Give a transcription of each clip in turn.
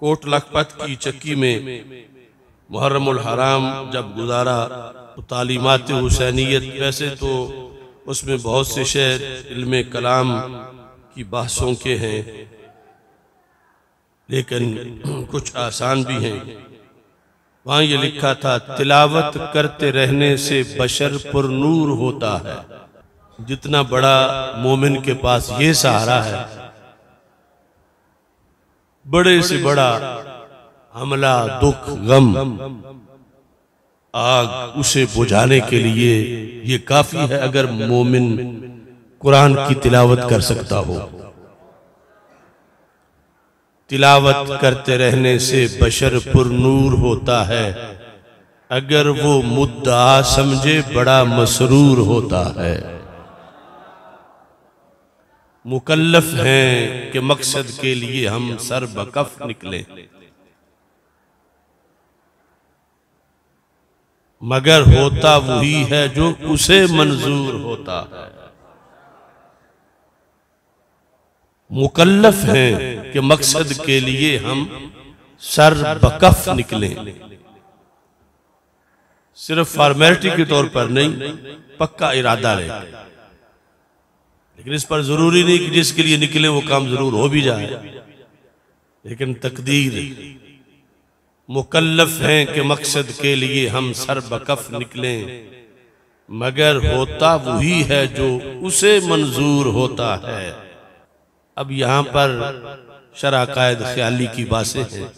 coat Lakhpat की चक्की में मुहर्रम हराम जब गुजारा तो तालीमत हुसैनीत वैसे तो उसमें बहुत से शेर इल्म कलाम की बहसों के हैं लेकिन कुछ आसान भी हैं वहाँ ये लिखा था तिलावत करते रहने से बशर पर नूर होता है जितना बड़ा मोमिन के पास ये सहारा है बड़े से बड़ा हमला दुख गम आग उसे बुझाने के लिए ये काफी है अगर मोमिन कुरान की तिलावत कर सकता हो तिलावत करते रहने से बशर पुर नूर होता है अगर वो मुद्दा समझे बड़ा मसरूर होता है मुकल्लफ हैं कि मकसद के लिए हम सर बकफ निकले मगर होता वही है जो उसे मंजूर होता है मुकल्लफ हैं कि मकसद के लिए हम सर बकफ निकले सिर्फ फॉर्मेलिटी के तौर पर नहीं पक्का इरादा रहे लेकिन इस पर जरूरी नहीं कि जिसके लिए निकले वो काम जरूर हो भी जाए लेकिन तकदीर मुकल्लफ है कि मकसद के लिए हम सर बकफ निकले मगर होता वही है जो उसे मंजूर होता है अब यहां पर कायद ख्याली की बातें हैं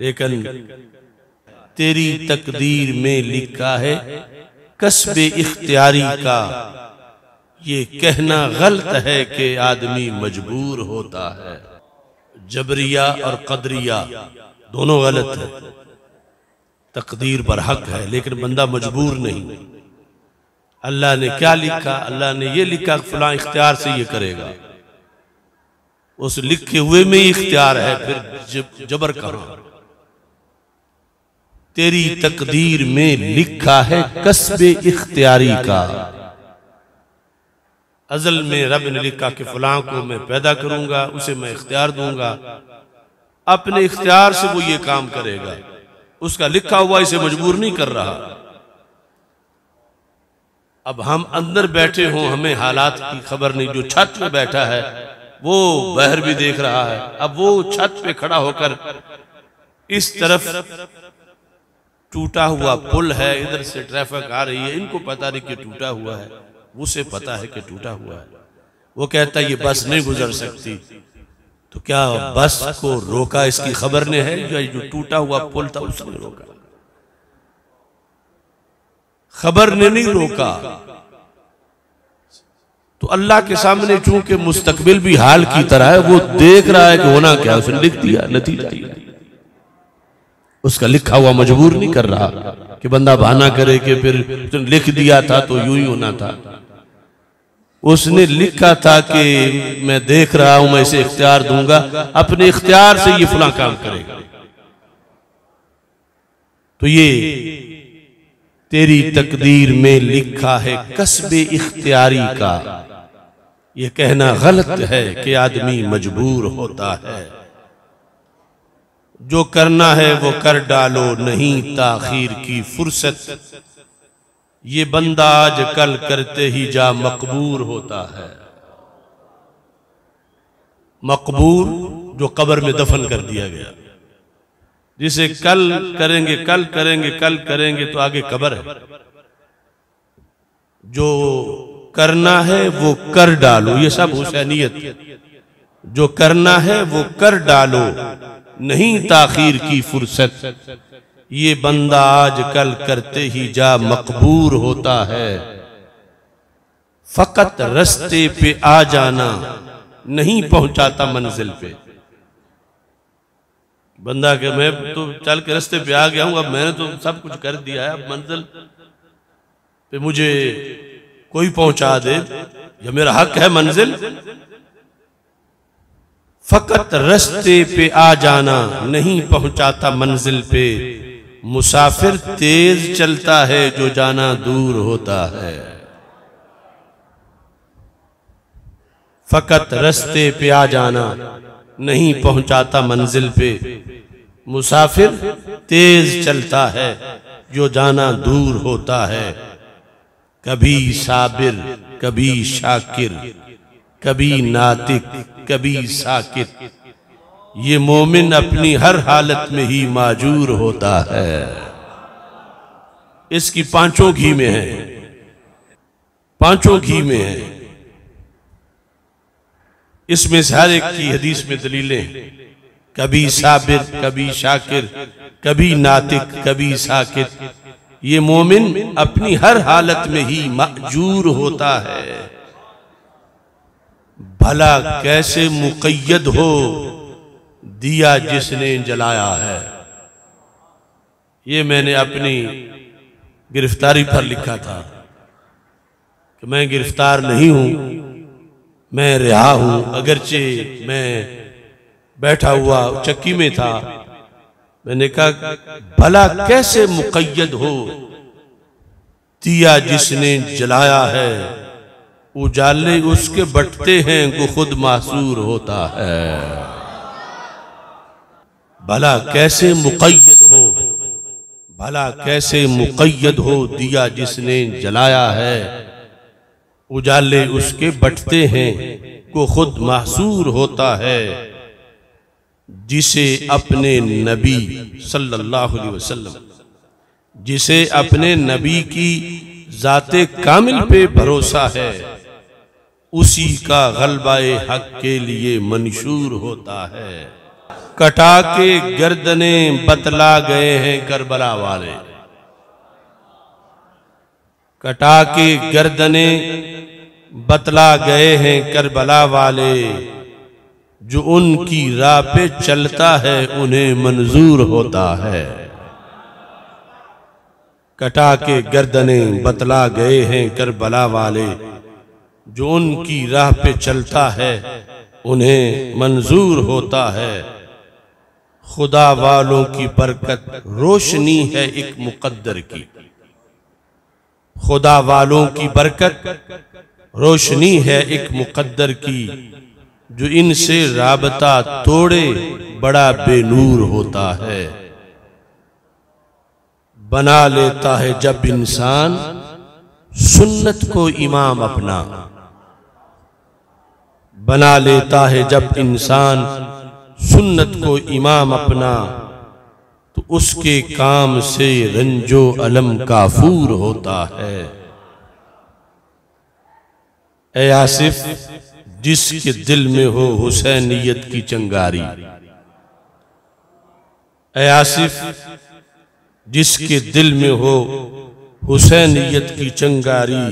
लेकिन तेरी तकदीर में लिखा है कस्बे इख्तियारी का ये कहना गलत है कि आदमी मजबूर होता है जबरिया और कदरिया दोनों गलत है तकदीर पर हक है लेकिन बंदा मजबूर नहीं अल्लाह ने क्या लिखा अल्लाह ने ये लिखा फला इख्तियार से ये करेगा उस लिखे हुए में ही इख्तियार है फिर जब, जबर करो तेरी तकदीर में लिखा है कस्बे इख्तियारी का अजल में रब ने लिखा कि फलां को मैं पैदा करूंगा उसे मैं इख्तियार दूंगा अपने इख्तियार से वो ये काम करेगा उसका लिखा हुआ इसे मजबूर नहीं कर रहा अब हम अंदर बैठे हों हमें हालात की खबर नहीं जो छत पे बैठा है वो बहर भी देख रहा है अब वो छत पे खड़ा होकर इस तरफ टूटा हुआ पुल है इधर से ट्रैफिक आ रही है इनको पता नहीं कि टूटा हुआ है उसे पता है कि टूटा हुआ है वो कहता है ये बस नहीं गुजर सकती तो क्या बस को रोका इसकी खबर ने है जो टूटा हुआ पुल था उसने रोका खबर ने नहीं रोका तो अल्लाह के सामने चूंकि मुस्तकबिल भी हाल की तरह है वो देख रहा है कि होना क्या उसने लिख दिया नतीजा उसका लिखा हुआ मजबूर नहीं कर रहा कि बंदा बहाना करे कि फिर लिख दिया था तो यूं ही होना था उसने लिखा था कि मैं देख रहा हूं मैं इसे इख्तियार दूंगा अपने इख्तियार से ये फुला काम करेगा तो ये तो तेरी तकदीर में लिखा है कस्बे इख्तियारी का ये कहना गलत है कि आदमी मजबूर होता है जो करना है वो कर डालो नहीं ताखीर की फुर्सत ये बंदा आज कल करते ही जा मकबूर होता है मकबूर जो कब्र में दफन कर दिया गया जिसे कल करेंगे कल करेंगे कल करेंगे तो आगे कब्र है जो करना है वो कर डालो ये सब हुसैनियत जो करना है वो कर डालो नहीं ताखिर की फुर्सत ये बंदा आजकल करते ही जा मकबूर होता है फकत रस्ते पे आ जाना नहीं पहुंचाता मंजिल पे बंदा के मैं तो चल के रस्ते पे आ गया हूं अब मैंने तो सब कुछ कर दिया है अब मंजिल पे मुझे कोई पहुंचा दे या मेरा हक है मंजिल फकत रस्ते पे आ जाना नहीं पहुंचाता मंजिल पे मुसाफिर तेज चलता है जो जाना दूर होता है फकत रस्ते पे आ जाना नहीं पहुंचाता मंजिल पे मुसाफिर तेज चलता है जो जाना दूर होता है कभी साबिर कभी शाकिर कभी नातिक कभी साकित ये मोमिन अपनी हर हालत में ही माजूर होता है इसकी पांचों घी में है पांचों घी में है इसमें से हर एक की हदीस में दलीलें कभी साबिर कभी शाकिर कभी नातिक कभी साकिर ये मोमिन अपनी हर हालत में ही माजूर होता है भला कैसे मुकैद हो दिया जिसने जलाया है ये मैंने अपनी गिरफ्तारी पर लिखा था कि मैं गिरफ्तार नहीं हूं मैं रिहा हूं अगरचे मैं बैठा हुआ चक्की में था मैंने कहा भला कैसे मुकैद हो दिया जिसने जलाया है उजाले उसके बटते हैं को खुद मासूर होता है भला कैसे मुकैद हो भला कैसे मुकैद हो दिया जिसने जलाया है उजाले उसके बटते हैं को खुद महसूर होता है जिसे अपने नबी सल्लल्लाहु अलैहि वसल्लम जिसे अपने नबी की जाते कामिल पे भरोसा है उसी का गलबाए हक के लिए मंशूर होता है कटा के गर्दने बतला गए हैं करबला वाले कटा के गर्दने बतला गए हैं करबला वाले जो उनकी राह पे चलता है उन्हें मंजूर होता है कटा के गर्दने बतला गए हैं करबला वाले जो उनकी राह पे चलता है उन्हें मंजूर होता है खुदा वालों की बरकत रोशनी है एक मुकद्दर की खुदा वालों की बरकत रोशनी है एक मुकद्दर की जो इनसे राबता तोड़े बड़ा बेनूर होता है बना लेता है जब इंसान सुन्नत को इमाम अपना बना लेता है जब इंसान सुन्नत को इमाम अपना तो उसके काम से रंजो अलम काफूर होता है ए आसिफ जिसके दिल में हो हुसैनियत की चंगारी ए आसिफ जिसके दिल में हो हुसैनियत की चंगारी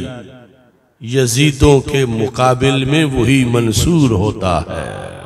यजीदों के मुकाबले में वही मंसूर होता है